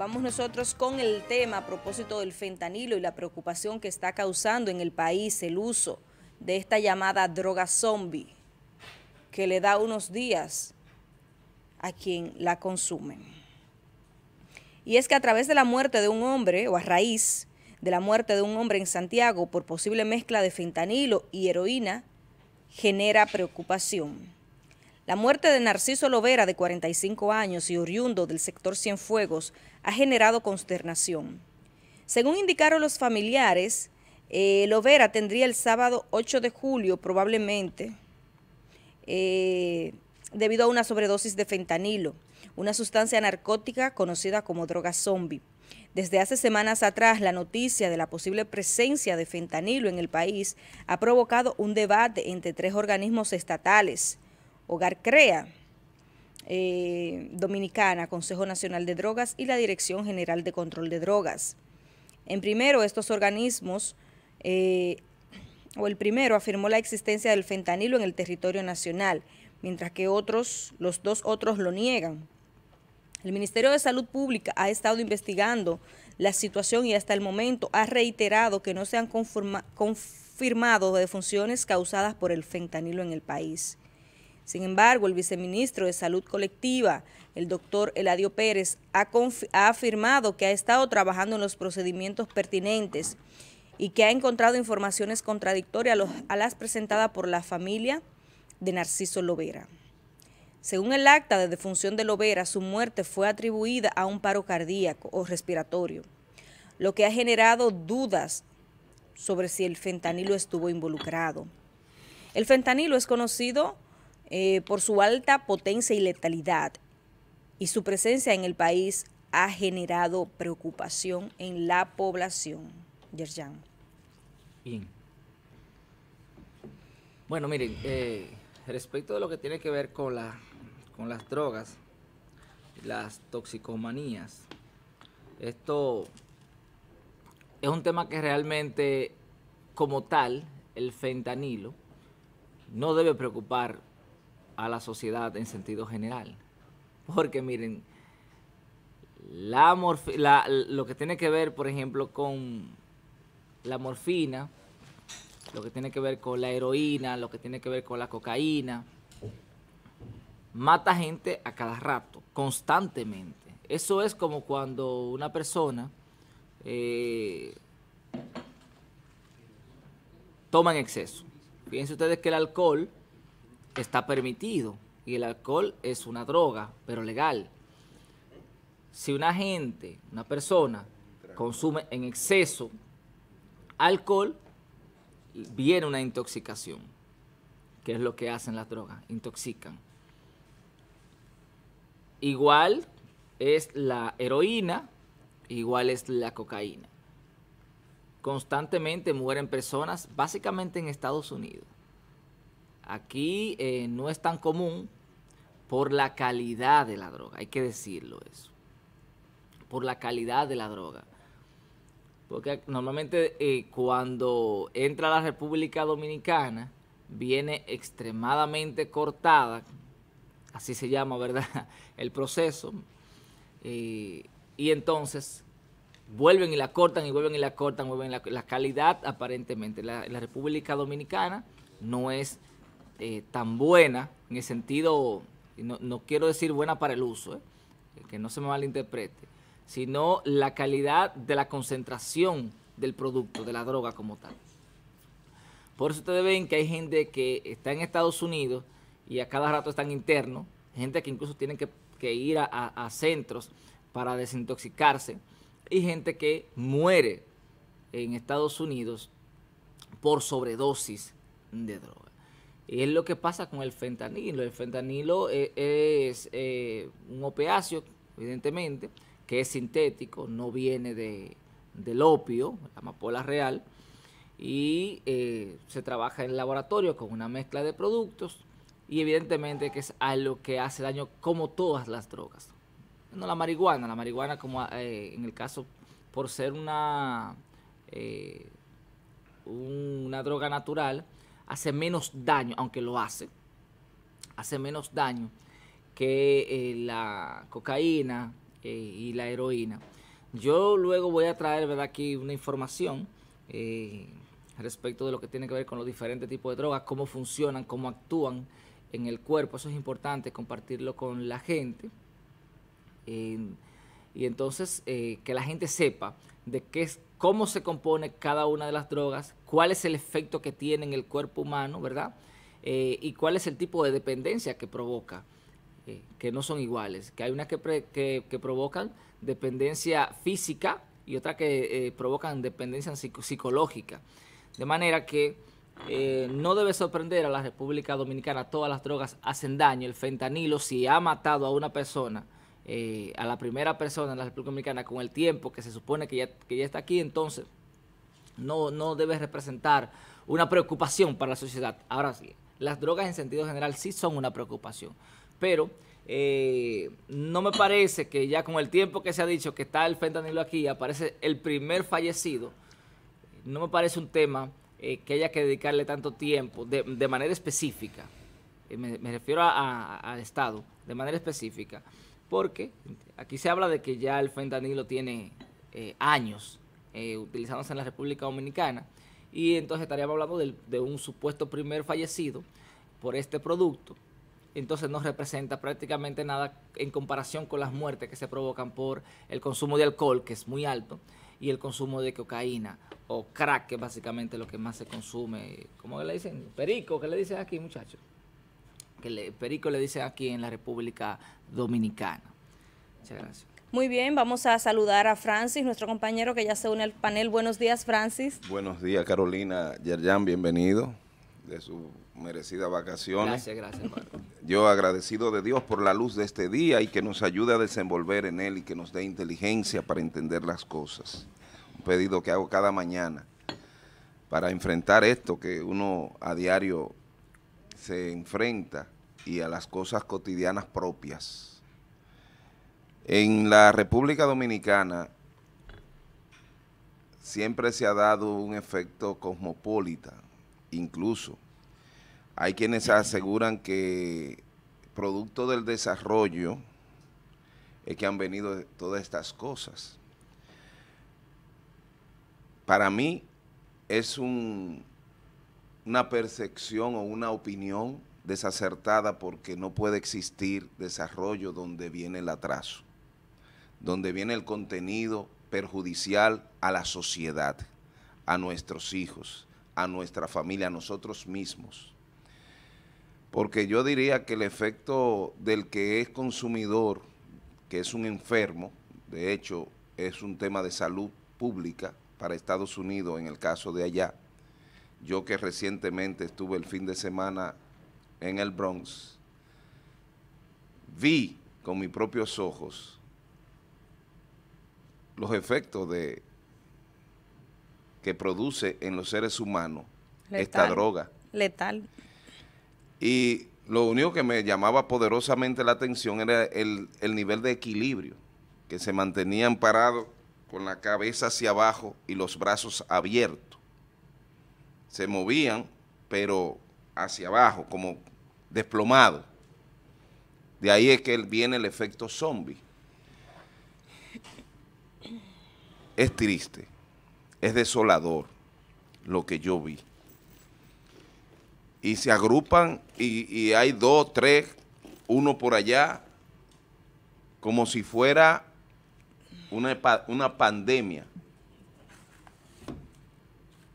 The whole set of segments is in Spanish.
Vamos nosotros con el tema a propósito del fentanilo y la preocupación que está causando en el país el uso de esta llamada droga zombie que le da unos días a quien la consume. Y es que a través de la muerte de un hombre o a raíz de la muerte de un hombre en Santiago por posible mezcla de fentanilo y heroína genera preocupación. La muerte de Narciso Lovera, de 45 años y oriundo del sector Cienfuegos, ha generado consternación. Según indicaron los familiares, eh, Lovera tendría el sábado 8 de julio probablemente eh, debido a una sobredosis de fentanilo, una sustancia narcótica conocida como droga zombie. Desde hace semanas atrás, la noticia de la posible presencia de fentanilo en el país ha provocado un debate entre tres organismos estatales, Hogar CREA, eh, Dominicana, Consejo Nacional de Drogas y la Dirección General de Control de Drogas. En primero, estos organismos, eh, o el primero, afirmó la existencia del fentanilo en el territorio nacional, mientras que otros, los dos otros lo niegan. El Ministerio de Salud Pública ha estado investigando la situación y hasta el momento ha reiterado que no se han confirmado defunciones causadas por el fentanilo en el país. Sin embargo, el viceministro de Salud Colectiva, el doctor Eladio Pérez, ha, afirmado que ha estado trabajando en los procedimientos pertinentes y que ha encontrado informaciones contradictorias a, las presentadas por la familia de Narciso Lovera. Según el acta de defunción de Lovera, su muerte fue atribuida a un paro cardíaco o respiratorio, lo que ha generado dudas sobre si el fentanilo estuvo involucrado. El fentanilo es conocido eh, por su alta potencia y letalidad y su presencia en el país ha generado preocupación en la población. Yerjan. Bien. Bueno, miren, eh, respecto de lo que tiene que ver con, la, con las drogas, las toxicomanías, esto es un tema que realmente, como tal, el fentanilo no debe preocupar a la sociedad en sentido general. Porque miren, la, lo que tiene que ver, por ejemplo, con la morfina, lo que tiene que ver con la heroína, lo que tiene que ver con la cocaína, mata gente a cada rato, constantemente. Eso es como cuando una persona eh, toma en exceso. Piensen ustedes que el alcohol está permitido y el alcohol es una droga, pero legal. Si una gente, una persona, consume en exceso alcohol, viene una intoxicación, que es lo que hacen las drogas, intoxican. Igual es la heroína, igual es la cocaína. Constantemente mueren personas, básicamente en Estados Unidos. Aquí eh, no es tan común por la calidad de la droga, hay que decirlo eso. Por la calidad de la droga. Porque normalmente eh, cuando entra la República Dominicana, viene extremadamente cortada, así se llama, ¿verdad? El proceso. Eh, y entonces vuelven y la cortan y vuelven y la cortan, vuelven la, la calidad aparentemente. la República Dominicana no es eh, tan buena, en el sentido, no, quiero decir buena para el uso, eh, que no se me malinterprete, sino la calidad de la concentración del producto, de la droga como tal. Por eso ustedes ven que hay gente que está en Estados Unidos y a cada rato están internos, gente que incluso tiene que, ir a centros para desintoxicarse y gente que muere en Estados Unidos por sobredosis de droga. Y es lo que pasa con el fentanilo. El fentanilo eh, es, eh, un opiáceo, evidentemente, que es sintético, no viene de, del opio, la amapola real, y eh, se trabaja en el laboratorio con una mezcla de productos y evidentemente que es algo que hace daño como todas las drogas. No la marihuana, la marihuana como en el caso por ser una, una droga natural, hace menos daño, aunque lo hace, hace menos daño que eh, la cocaína eh, y la heroína. Yo luego voy a traer ¿verdad? aquí una información eh, respecto de lo que tiene que ver con los diferentes tipos de drogas, cómo funcionan, cómo actúan en el cuerpo. Eso es importante, compartirlo con la gente. y entonces que la gente sepa de qué es cómo se compone cada una de las drogas, cuál es el efecto que tiene en el cuerpo humano, ¿verdad? Eh, y cuál es el tipo de dependencia que provoca, eh, que no son iguales, que hay unas que, provocan dependencia física y otras que eh, provocan dependencia psicológica. De manera que no debe sorprender a la República Dominicana, todas las drogas hacen daño, el fentanilo si ha matado a una persona, eh, a la primera persona en la República Dominicana con el tiempo que se supone que ya, que ya está aquí, entonces no, no debe representar una preocupación para la sociedad. Ahora sí, las drogas en sentido general sí son una preocupación, pero eh, no me parece que ya con el tiempo que se ha dicho que está el fentanilo aquí, aparece el primer fallecido, no me parece un tema eh, que haya que dedicarle tanto tiempo de, manera específica, me, refiero al Estado, de manera específica porque aquí se habla de que ya el fentanilo tiene eh, años eh, utilizándose en la República Dominicana y entonces estaríamos hablando de, un supuesto primer fallecido por este producto. Entonces no representa prácticamente nada en comparación con las muertes que se provocan por el consumo de alcohol, que es muy alto, y el consumo de cocaína o crack, que es básicamente lo que más se consume. ¿Cómo le dicen? Perico, ¿qué le dicen aquí, muchachos? que le, Perico le dice aquí en la República Dominicana. Muchas gracias. Muy bien, vamos a saludar a Francis, nuestro compañero que ya se une al panel. Buenos días, Francis. Buenos días, Carolina Yerjan, bienvenido de su merecida vacaciones. Gracias, gracias, Yo agradecido de Dios por la luz de este día y que nos ayude a desenvolver en él y que nos dé inteligencia para entender las cosas. Un pedido que hago cada mañana para enfrentar esto que uno a diario se enfrenta y a las cosas cotidianas propias. En la República Dominicana siempre se ha dado un efecto cosmopolita, incluso. Hay quienes aseguran que producto del desarrollo es que han venido todas estas cosas. Para mí es un una percepción o una opinión desacertada porque no puede existir desarrollo donde viene el atraso, donde viene el contenido perjudicial a la sociedad, a nuestros hijos, a nuestra familia, a nosotros mismos. Porque yo diría que el efecto del que es consumidor, que es un enfermo, de hecho es un tema de salud pública para Estados Unidos en el caso de allá, yo que recientemente estuve el fin de semana en el Bronx, vi con mis propios ojos los efectos de que produce en los seres humanos esta droga. Letal. Y lo único que me llamaba poderosamente la atención era el, el nivel de equilibrio, que se mantenían parados con la cabeza hacia abajo y los brazos abiertos se movían, pero hacia abajo, como desplomados. De ahí es que viene el efecto zombie. Es triste, es desolador lo que yo vi. Y se agrupan y, hay dos, tres, uno por allá, como si fuera una, una pandemia.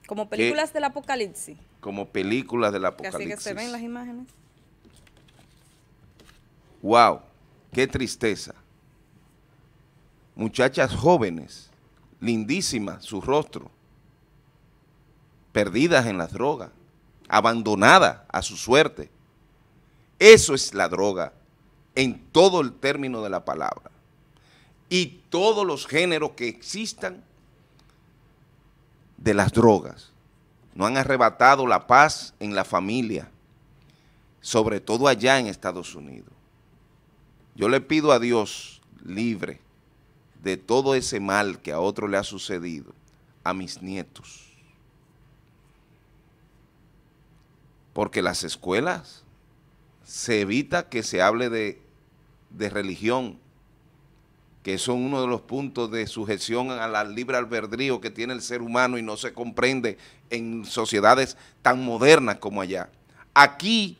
Como películas del apocalipsis. Como películas del apocalipsis. así que se ven las imágenes. Wow, qué tristeza. Muchachas jóvenes, lindísimas su rostro, perdidas en las drogas, abandonadas a su suerte. Eso es la droga en todo el término de la palabra. Y todos los géneros que existan de las drogas. No han arrebatado la paz en la familia, sobre todo allá en Estados Unidos. Yo le pido a Dios libre de todo ese mal que a otro le ha sucedido, a mis nietos. Porque las escuelas se evita que se hable de, de religión que son uno de los puntos de sujeción a la libre albedrío que tiene el ser humano y no se comprende en sociedades tan modernas como allá. Aquí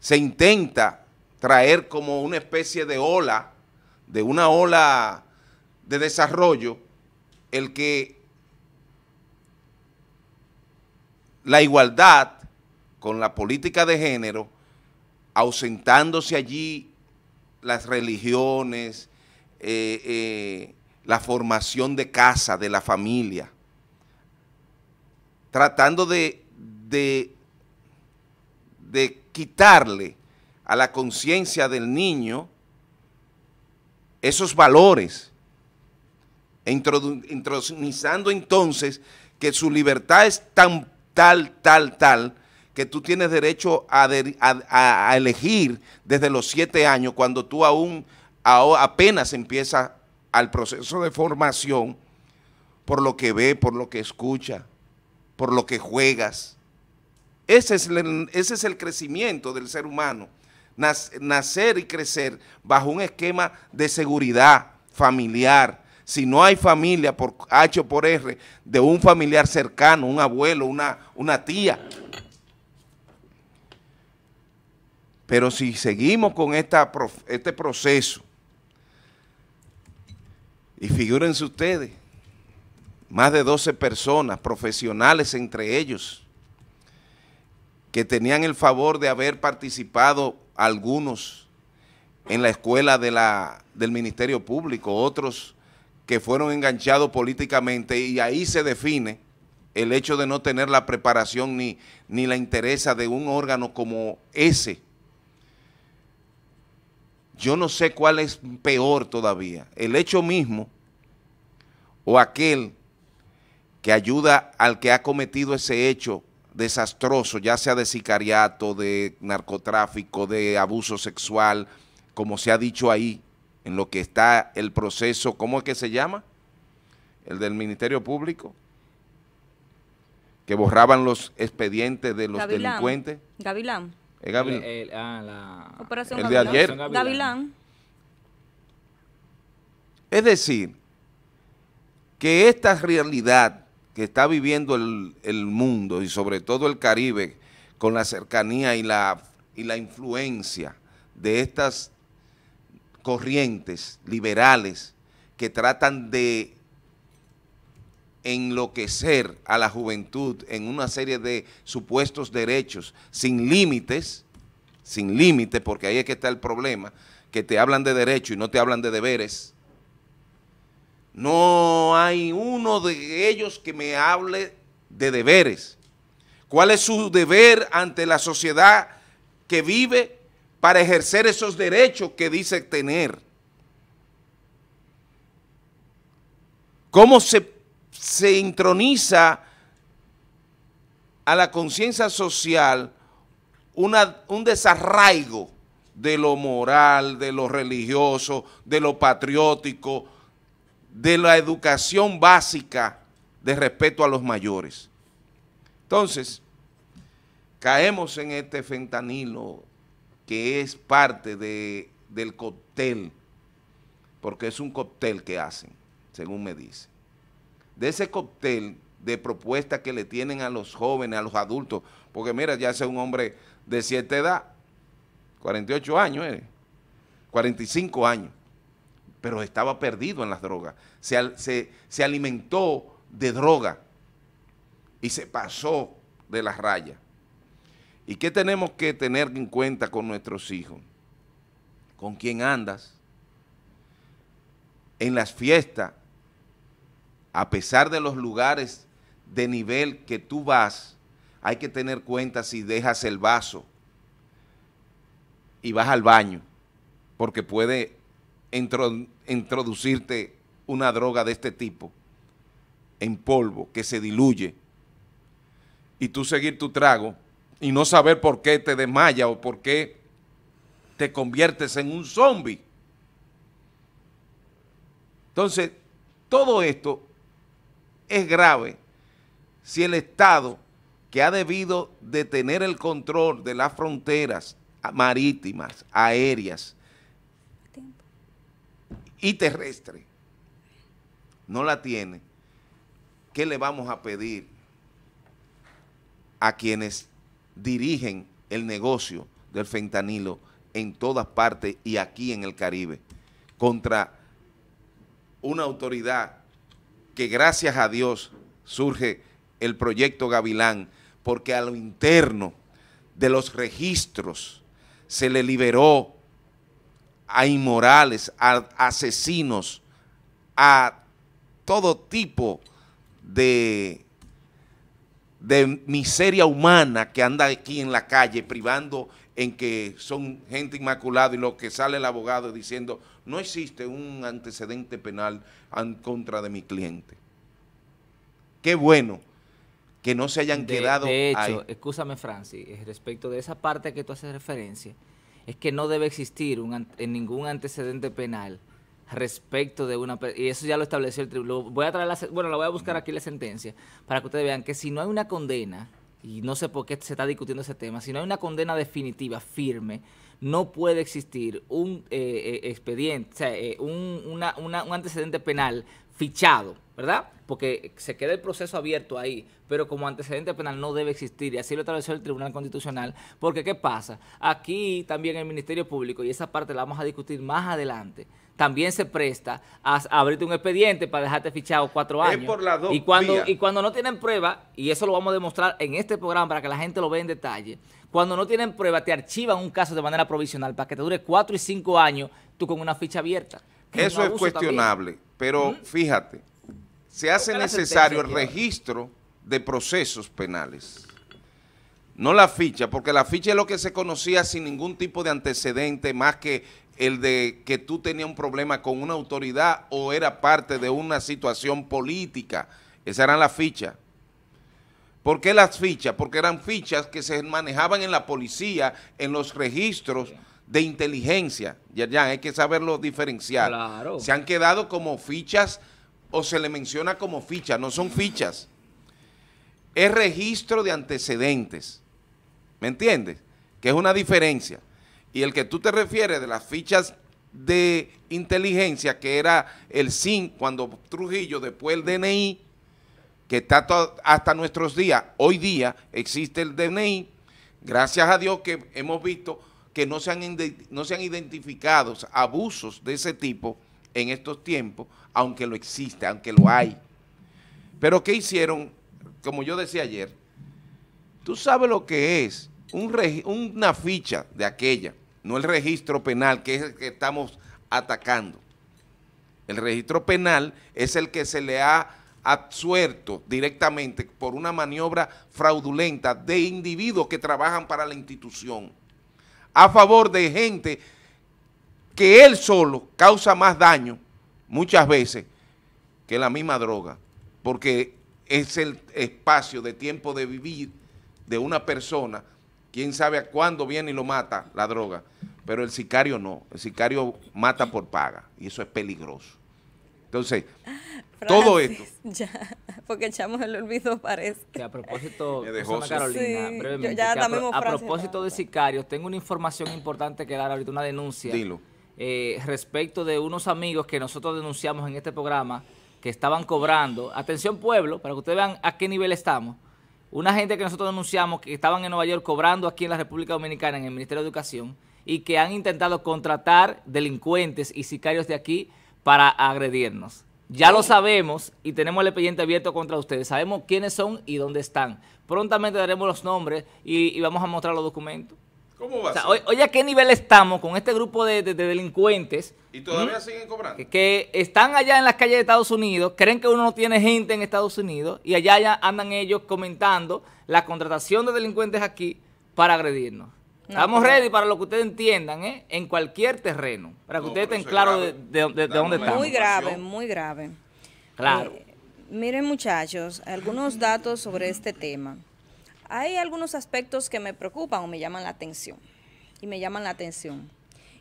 se intenta traer como una especie de ola, de una ola de desarrollo, el que la igualdad con la política de género, ausentándose allí las religiones, eh, eh, la formación de casa, de la familia, tratando de, de, quitarle a la conciencia del niño esos valores, introduciendo entonces que su libertad es tan tal, tal, tal, que tú tienes derecho a, a elegir desde los siete años cuando tú aún apenas empieza al proceso de formación por lo que ve, por lo que escucha, por lo que juegas. Ese es el, crecimiento del ser humano, nacer y crecer bajo un esquema de seguridad familiar. Si no hay familia por H o por R, de un familiar cercano, un abuelo, una, tía. Pero si seguimos con este proceso y figúrense ustedes, más de 12 personas, profesionales entre ellos, que tenían el favor de haber participado algunos en la escuela del Ministerio Público, otros que fueron enganchados políticamente y ahí se define el hecho de no tener la preparación ni, ni la interés de un órgano como ese, yo no sé cuál es peor todavía, el hecho mismo o aquel que ayuda al que ha cometido ese hecho desastroso, ya sea de sicariato, de narcotráfico, de abuso sexual, como se ha dicho ahí, en lo que está el proceso, ¿cómo es que se llama? El del Ministerio Público, que borraban los expedientes de los delincuentes. Gavilán. Eh, ah, la... Operación de Es decir, que esta realidad que está viviendo el, el, mundo y sobre todo el Caribe con la cercanía y la, y la influencia de estas corrientes liberales que tratan de enloquecer a la juventud en una serie de supuestos derechos sin límites, sin límites, porque ahí es que está el problema, que te hablan de derechos y no te hablan de deberes. No hay uno de ellos que me hable de deberes. ¿Cuál es su deber ante la sociedad que vive para ejercer esos derechos que dice tener? ¿Cómo se se introniza a la conciencia social un desarraigo de lo moral, de lo religioso, de lo patriótico, de la educación básica de respeto a los mayores. Entonces, caemos en este fentanilo que es parte de, del cóctel, porque es un cóctel que hacen, según me dice de ese cóctel de propuestas que le tienen a los jóvenes, a los adultos, porque mira, ya es un hombre de cierta edad, 48 años, 45 eh, años, pero estaba perdido en las drogas, se, se alimentó de droga y se pasó de las rayas. ¿Y qué tenemos que tener en cuenta con nuestros hijos? ¿Con quién andas? En las fiestas, a pesar de los lugares de nivel que tú vas, hay que tener cuenta si dejas el vaso y vas al baño, porque puede introducirte una droga de este tipo en polvo que se diluye y tú seguir tu trago y no saber por qué te desmaya o por qué te conviertes en un zombie. Entonces, todo esto es grave si el Estado, que ha debido de tener el control de las fronteras marítimas, aéreas y terrestres, no la tiene, ¿qué le vamos a pedir a quienes dirigen el negocio del fentanilo en todas partes y aquí en el Caribe contra una autoridad que gracias a Dios surge el proyecto Gavilán, porque a lo interno de los registros se le liberó a inmorales, a asesinos, a todo tipo de, de miseria humana que anda aquí en la calle privando en que son gente inmaculada y lo que sale el abogado diciendo, no existe un antecedente penal en contra de mi cliente. Qué bueno que no se hayan quedado De hecho, ahí. escúchame Francis, eh, respecto de esa parte que tú haces referencia, es que no debe existir un, en ningún antecedente penal respecto de una y eso ya lo estableció el tribunal. Voy a traer bueno, la voy a buscar aquí la sentencia para que ustedes vean que si no hay una condena, y no sé por qué se está discutiendo ese tema, si no hay una condena definitiva, firme, no puede existir un eh, eh, expediente, o eh, un, antecedente penal fichado, ¿verdad? Porque se queda el proceso abierto ahí, pero como antecedente penal no debe existir, y así lo atravesó el Tribunal Constitucional, porque ¿qué pasa? Aquí también el Ministerio Público, y esa parte la vamos a discutir más adelante, también se presta a, abrirte un expediente para dejarte fichado cuatro años. y cuando Y cuando no tienen prueba, y eso lo vamos a demostrar en este programa para que la gente lo vea en detalle, cuando no tienen prueba te archivan un caso de manera provisional para que te dure cuatro y cinco años tú con una ficha abierta. Eso es, cuestionable, pero fíjate, se hace necesario el registro de procesos penales no la ficha, porque la ficha es lo que se conocía sin ningún tipo de antecedente más que el de que tú tenías un problema con una autoridad o era parte de una situación política. Esa eran las fichas. ¿Por qué las fichas? Porque eran fichas que se manejaban en la policía, en los registros de inteligencia. Ya, ya, hay que saberlo diferenciar. Se han quedado como fichas o se le menciona como fichas, no son fichas. Es registro de antecedentes. ¿Me entiendes? Que es una diferencia. Y el que tú te refieres de las fichas de inteligencia, que era el SIN cuando Trujillo, después el DNI, que está hasta nuestros días, hoy día existe el DNI, gracias a Dios que hemos visto que no se han, no identificado abusos de ese tipo en estos tiempos, aunque lo existe, aunque lo hay. Pero ¿qué hicieron? Como yo decía ayer, tú sabes lo que es una ficha de aquella, no el registro penal, que es el que estamos atacando. El registro penal es el que se le ha absuelto directamente por una maniobra fraudulenta de individuos que trabajan para la institución, a favor de gente que él solo causa más daño muchas veces que la misma droga, porque es el espacio de tiempo de vivir de una persona quién sabe a cuándo viene y lo mata la droga. Pero el sicario no, el sicario mata por paga y eso es peligroso. Entonces, ah, todo esto. Ya, porque echamos el olvido, parece. Que a propósito, a, propósito de sicarios, tengo una información importante que dar ahorita, una denuncia. Dilo. Eh, respecto de unos amigos que nosotros denunciamos en este programa que estaban cobrando. Atención, pueblo, para que ustedes vean a qué nivel estamos una gente que nosotros denunciamos que estaban en Nueva York cobrando aquí en la República Dominicana en el Ministerio de Educación y que han intentado contratar delincuentes y sicarios de aquí para agredirnos. Ya lo sabemos y tenemos el expediente abierto contra ustedes. Sabemos quiénes son y dónde están. Prontamente daremos los nombres y, y vamos a mostrar los documentos. ¿Cómo a Oye, ¿a qué nivel estamos con este grupo de, delincuentes? Que, están allá en las calles de Estados Unidos, creen que uno no tiene gente en Estados Unidos, y allá ya andan ellos comentando la contratación de delincuentes aquí para agredirnos. Estamos ready para lo que ustedes entiendan, ¿eh? En cualquier terreno, para que ustedes estén claros de, dónde estamos. Muy grave, muy grave. Claro. Eh, miren, muchachos, algunos datos sobre este tema hay algunos aspectos que me preocupan o me llaman la atención. Y me llaman la atención.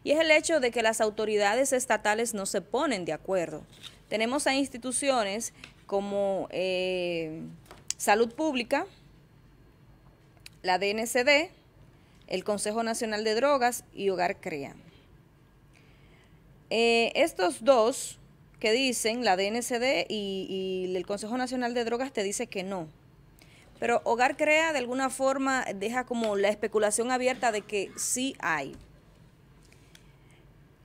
Y es el hecho de que las autoridades estatales no se ponen de acuerdo. Tenemos a instituciones como eh, Salud Pública, la DNCD, el Consejo Nacional de Drogas y Hogar CREA. Eh, estos dos que dicen, la DNCD y, y el Consejo Nacional de Drogas, te dice que no, pero Hogar Crea de alguna forma deja como la especulación abierta de que sí hay.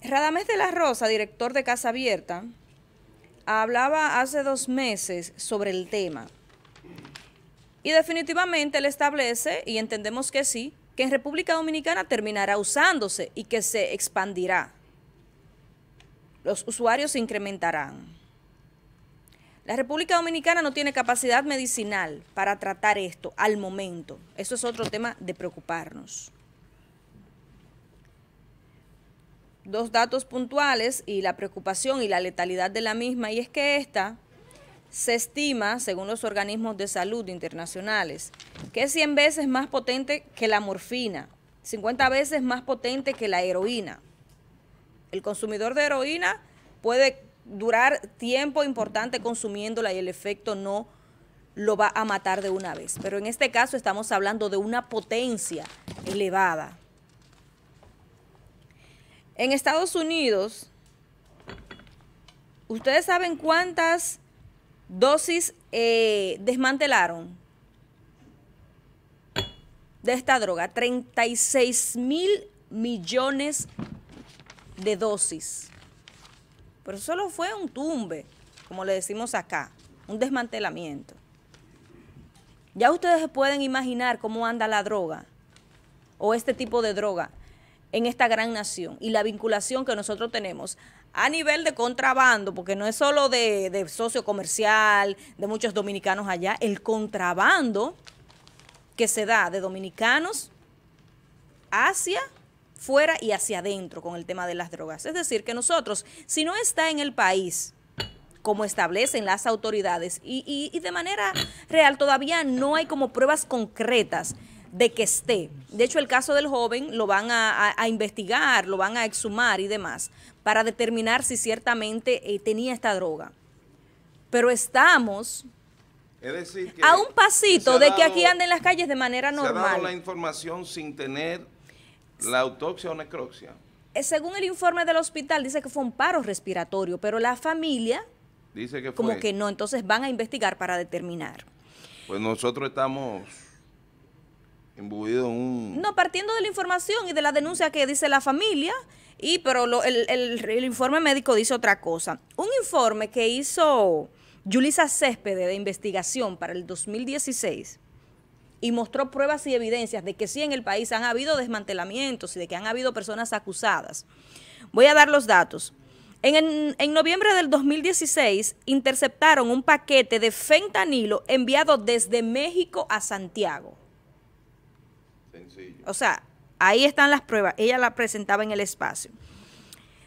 Radamés de la Rosa, director de Casa Abierta, hablaba hace dos meses sobre el tema. Y definitivamente él establece, y entendemos que sí, que en República Dominicana terminará usándose y que se expandirá. Los usuarios se incrementarán. La República Dominicana no tiene capacidad medicinal para tratar esto al momento. Eso es otro tema de preocuparnos. Dos datos puntuales y la preocupación y la letalidad de la misma, y es que esta se estima, según los organismos de salud internacionales, que es 100 veces más potente que la morfina, 50 veces más potente que la heroína. El consumidor de heroína puede durar tiempo importante consumiéndola y el efecto no lo va a matar de una vez. Pero en este caso estamos hablando de una potencia elevada. En Estados Unidos, ¿ustedes saben cuántas dosis eh, desmantelaron de esta droga? 36 mil millones de dosis. Pero solo fue un tumbe, como le decimos acá, un desmantelamiento. Ya ustedes se pueden imaginar cómo anda la droga o este tipo de droga en esta gran nación y la vinculación que nosotros tenemos a nivel de contrabando, porque no es solo de socio comercial, de muchos dominicanos allá, el contrabando que se da de dominicanos hacia fuera y hacia adentro con el tema de las drogas. Es decir, que nosotros, si no está en el país, como establecen las autoridades, y, de manera real todavía no hay como pruebas concretas de que esté. De hecho, el caso del joven lo van a, investigar, lo van a exhumar y demás, para determinar si ciertamente eh, tenía esta droga. Pero estamos es a un pasito de que aquí anden las calles de manera normal. Se la información sin tener ¿La autopsia o necropsia? Eh, según el informe del hospital, dice que fue un paro respiratorio, pero la familia dice que fue. como que no, entonces van a investigar para determinar. Pues nosotros estamos imbuidos en un... No, partiendo de la información y de la denuncia que dice la familia, y pero el, informe médico dice otra cosa. Un informe que hizo Yulisa Céspede de investigación para el 2016 y mostró pruebas y evidencias de que sí en el país han habido desmantelamientos y de que han habido personas acusadas. Voy a dar los datos. En, noviembre del 2016 interceptaron un paquete de fentanilo enviado desde México a Santiago. O sea, ahí están las pruebas. Ella la presentaba en el espacio.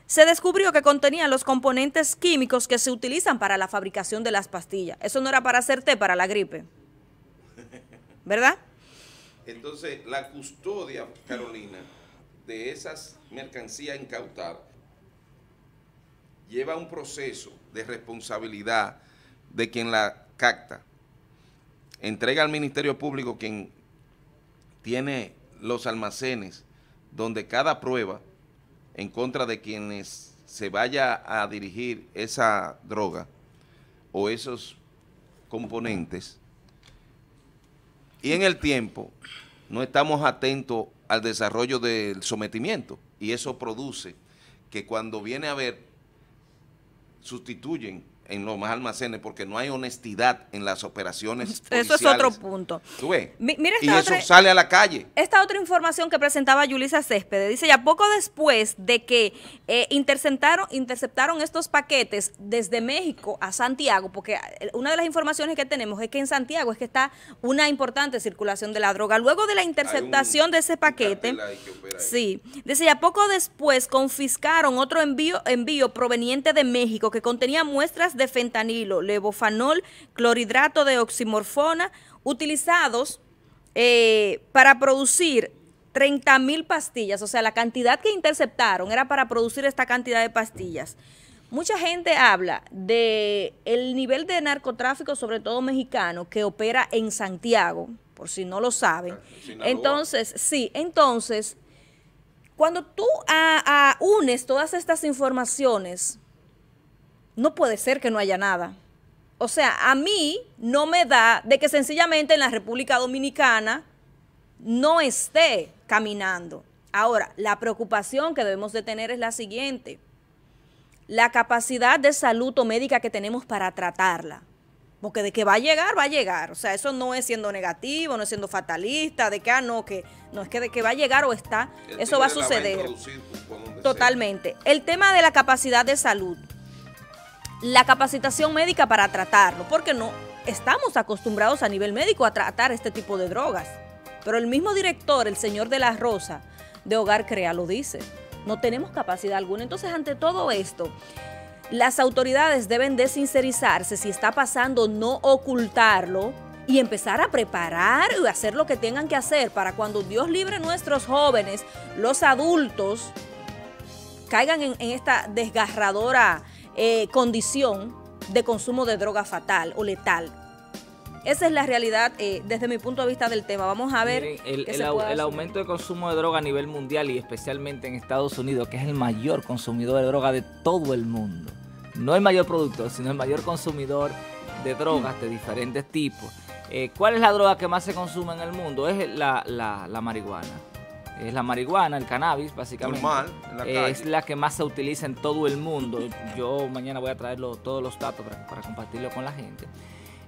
Se descubrió que contenía los componentes químicos que se utilizan para la fabricación de las pastillas. Eso no era para hacer té para la gripe. ¿verdad? Entonces, la custodia, Carolina, de esas mercancías incautadas lleva un proceso de responsabilidad de quien la capta. Entrega al Ministerio Público quien tiene los almacenes donde cada prueba en contra de quienes se vaya a dirigir esa droga o esos componentes y en el tiempo no estamos atentos al desarrollo del sometimiento y eso produce que cuando viene a ver sustituyen en los más almacenes porque no hay honestidad en las operaciones. Eso es otro punto. ¿Tú ves? mira y eso sale a la calle. Esta otra información que presentaba Yulisa Céspedes dice, ya poco después de que eh, interceptaron, interceptaron estos paquetes desde México a Santiago, porque eh, una de las informaciones que tenemos es que en Santiago es que está una importante circulación de la droga. Luego de la interceptación de ese paquete, sí, dice, ya poco después confiscaron otro envío, envío proveniente de México que contenía muestras de de fentanilo, levofanol, clorhidrato de oximorfona, utilizados eh, para producir 30 mil pastillas. O sea, la cantidad que interceptaron era para producir esta cantidad de pastillas. Mucha gente habla de el nivel de narcotráfico, sobre todo mexicano, que opera en Santiago, por si no lo saben. Ah, entonces, sí, entonces, cuando tú unes todas estas informaciones, no puede ser que no haya nada. O sea, a mí no me da de que sencillamente en la República Dominicana no esté caminando. Ahora, la preocupación que debemos de tener es la siguiente. La capacidad de salud o médica que tenemos para tratarla. Porque de que va a llegar, va a llegar. O sea, eso no es siendo negativo, no es siendo fatalista, de que, ah, no, que no es que de que va a llegar o está, eso va a suceder. Totalmente. El tema de la capacidad de salud la capacitación médica para tratarlo, porque no estamos acostumbrados a nivel médico a tratar este tipo de drogas. Pero el mismo director, el señor de la Rosa, de Hogar Crea, lo dice. No tenemos capacidad alguna. Entonces, ante todo esto, las autoridades deben de si está pasando, no ocultarlo y empezar a preparar y hacer lo que tengan que hacer para cuando Dios libre nuestros jóvenes, los adultos, caigan en, en esta desgarradora eh, condición de consumo de droga fatal o letal. Esa es la realidad eh, desde mi punto de vista del tema. Vamos a ver. el, aumento de consumo de droga a nivel mundial y especialmente en Estados Unidos, que es el mayor consumidor de droga de todo el mundo. No el mayor productor, sino el mayor consumidor de drogas de diferentes tipos. Eh, ¿Cuál es la droga que más se consume en el mundo? Es la marihuana es la marihuana, el cannabis, básicamente. Normal, Es la que más se utiliza en todo el mundo. Yo mañana voy a traer todos los datos para, compartirlo con la gente.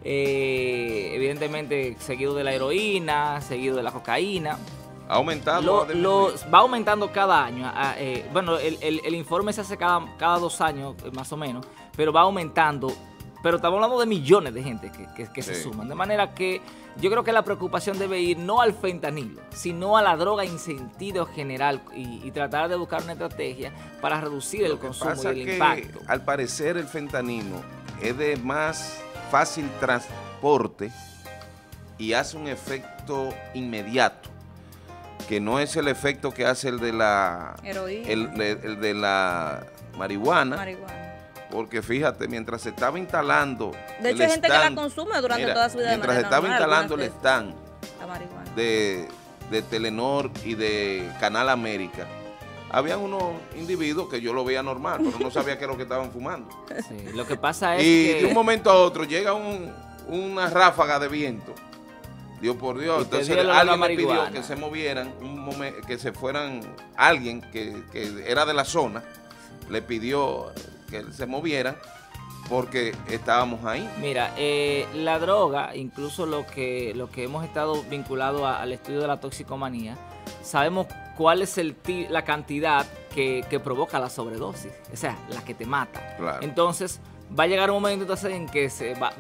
Eh, evidentemente, seguido de la heroína, seguido de la cocaína. ¿Ha aumentado? va aumentando cada año. Ah, eh, bueno, el, informe se hace cada, cada dos años, eh, más o menos, pero va aumentando pero estamos hablando de millones de gente que, se suman. De manera que yo creo que la preocupación debe ir no al fentanilo, sino a la droga en sentido general y, tratar de buscar una estrategia para reducir el consumo y el impacto. Al parecer el fentanilo es de más fácil transporte y hace un efecto inmediato que no es el efecto que hace el de la de la marihuana porque fíjate, mientras se estaba instalando. De hecho, hay gente que la consume durante toda su vida. Mientras se estaba instalando el stand de, Telenor y de Canal América, habían unos individuos que yo lo veía normal, pero no sabía qué era lo que estaban fumando. lo que pasa es Y de un momento a otro llega una ráfaga de viento. Dios por Dios. Entonces alguien me pidió que se movieran, que se fueran, alguien que, que, era de la zona, le pidió que se moviera, porque estábamos ahí. Mira, eh, la droga, incluso lo que, lo que hemos estado vinculado al estudio de la toxicomanía, sabemos cuál es el la cantidad que, que, provoca la sobredosis, o sea, la que te mata. Entonces, va a llegar un momento entonces en que se va,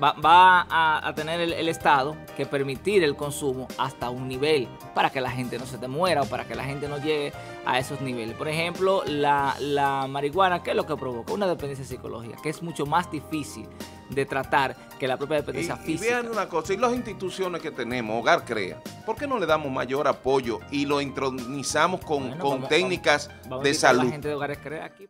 a, tener el, Estado que permitir el consumo hasta un nivel para que la gente no se te o para que la gente no llegue a esos niveles. Por ejemplo, la, marihuana, ¿qué es lo que provoca? Una dependencia psicológica, que es mucho más difícil de tratar que la propia dependencia física. Y vean una cosa, y las instituciones que tenemos, Hogar Crea, ¿por qué no le damos mayor apoyo y lo entronizamos con, técnicas de salud? La gente de Hogares Crea aquí.